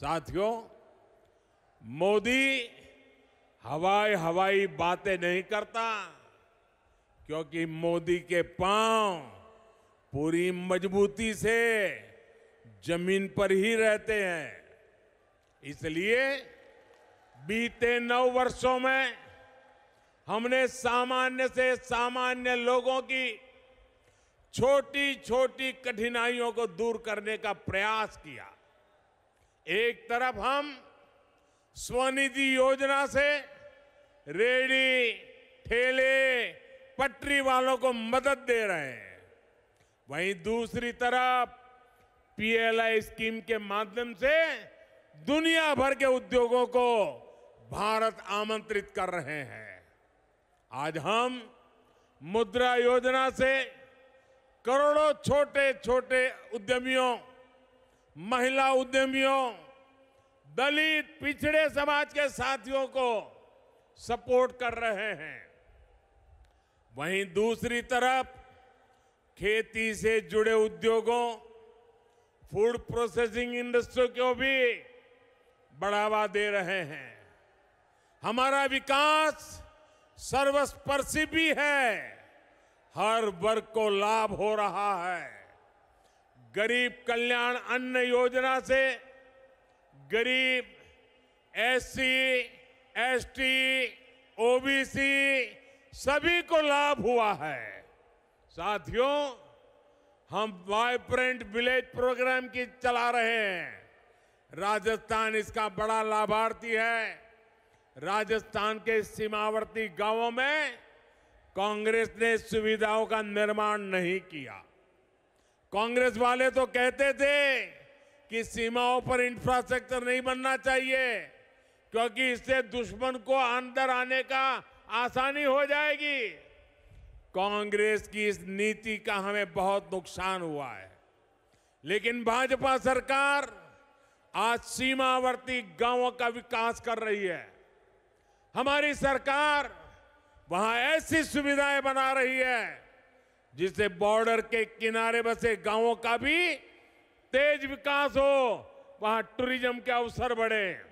साथियों मोदी हवाई हवाई बातें नहीं करता क्योंकि मोदी के पांव पूरी मजबूती से जमीन पर ही रहते हैं इसलिए बीते नौ वर्षों में हमने सामान्य से सामान्य लोगों की छोटी छोटी कठिनाइयों को दूर करने का प्रयास किया एक तरफ हम स्वनिधि योजना से रेडी ठेले पटरी वालों को मदद दे रहे हैं वहीं दूसरी तरफ पीएलआई स्कीम के माध्यम से दुनिया भर के उद्योगों को भारत आमंत्रित कर रहे हैं आज हम मुद्रा योजना से करोड़ों छोटे छोटे उद्यमियों महिला उद्यमियों दलित पिछड़े समाज के साथियों को सपोर्ट कर रहे हैं वहीं दूसरी तरफ खेती से जुड़े उद्योगों फूड प्रोसेसिंग इंडस्ट्री को भी बढ़ावा दे रहे हैं हमारा विकास सर्वस्पर्शी भी है हर वर्ग को लाभ हो रहा है गरीब कल्याण अन्न योजना से गरीब एससी, एसटी, ओबीसी सभी को लाभ हुआ है साथियों हम वाइब्रेंट विलेज प्रोग्राम की चला रहे हैं राजस्थान इसका बड़ा लाभार्थी है राजस्थान के सीमावर्ती गांवों में कांग्रेस ने सुविधाओं का निर्माण नहीं किया कांग्रेस वाले तो कहते थे कि सीमाओं पर इंफ्रास्ट्रक्चर नहीं बनना चाहिए क्योंकि इससे दुश्मन को अंदर आने का आसानी हो जाएगी कांग्रेस की इस नीति का हमें बहुत नुकसान हुआ है लेकिन भाजपा सरकार आज सीमावर्ती गांवों का विकास कर रही है हमारी सरकार वहां ऐसी सुविधाएं बना रही है जिससे बॉर्डर के किनारे बसे गांवों का भी तेज विकास हो वहां टूरिज्म के अवसर बढ़े